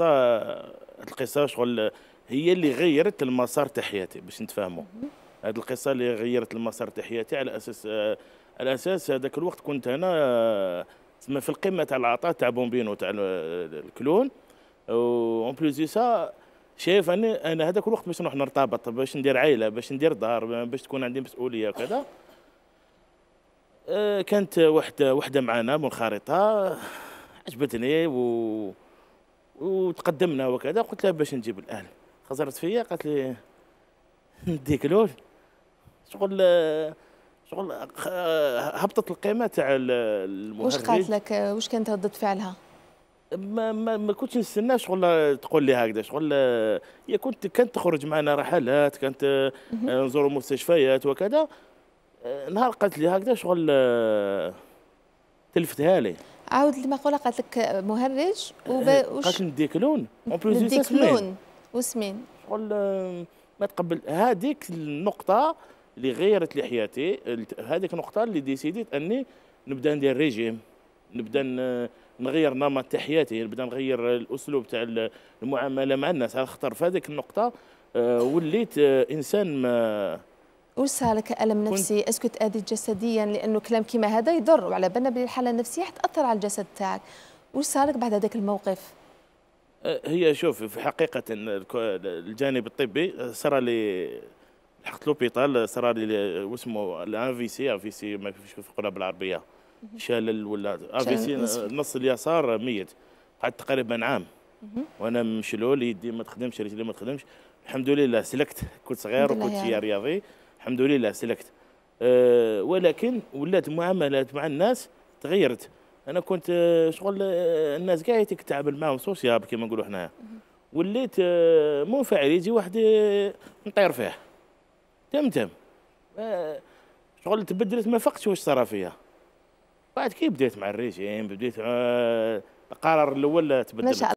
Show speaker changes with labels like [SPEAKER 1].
[SPEAKER 1] القصه القصه شغل هي اللي غيرت المسار تاع حياتي باش نتفاهموا هذه القصه اللي غيرت المسار تاع حياتي على اساس على اساس هذاك الوقت كنت انا تسمى في القمه تاع العطاء تاع بومبينو تاع الكلون اون بليز سا شايف اني انا هذاك الوقت باش نروح نرتبط باش ندير عائله باش ندير دار باش تكون عندي مسؤوليه وكذا آه، كانت وحده وحده معنا منخرطه عجبتني و وتقدمنا وكذا قلت لها باش نجيب الان خزرت فيا قالت لي نديك لول شغل شغل هبطت القيمه تاع المهرج واش قالت لك واش كانت ردة فعلها؟ ما ما, ما كنتش نستنى شغل تقول لي هكذا شغل هي كنت كانت تخرج معنا رحلات كانت نزور مستشفيات وكذا نهار قالت لي هكذا شغل تلفتها لي عاود المقوله قالت لك مهرج إيه، قالت نديكلون اون بلوز نديكلون وسمين شغل ما تقبل هذيك النقطه اللي غيرت لي حياتي هذيك النقطه اللي ديسيديت اني نبدا ندير ريجيم نبدا نغير نمط تاع حياتي نبدا نغير الاسلوب تاع المعامله مع الناس على خاطر في هذيك النقطه آه، وليت آه، انسان ما وصالك الم نفسي اسكت اذي جسديا لانه كلام كيما هذا يضر وعلى بالنا بلي الحاله النفسيه حتاثر على الجسد تاعك وصالك بعد هذاك الموقف أه، هي شوف في حقيقه الجانب الطبي أه، صار لي لحقت لوبيتال صار لي واسمه الانفيسي انفيسي ما فيش في القرى بالعربيه شلل ولا انفيسي أه، نص اليسار ميت قعدت تقريبا عام وانا مشلول يدي ما تخدمش رجلي ما تخدمش الحمد لله سلكت كنت صغير وكنت رياضي الحمد لله سلكت أه ولكن ولات معاملات مع الناس تغيرت انا كنت أه، شغل أه، الناس كاع تتعامل معاهم سوسيال كما نقولوا حنايا وليت أه، منفعل يجي واحد نطير فيه تم تم شغل تبدلت ما فقتش واش صرا فيها بعد كي بديت مع الريجيم بديت القرار الاول تبدل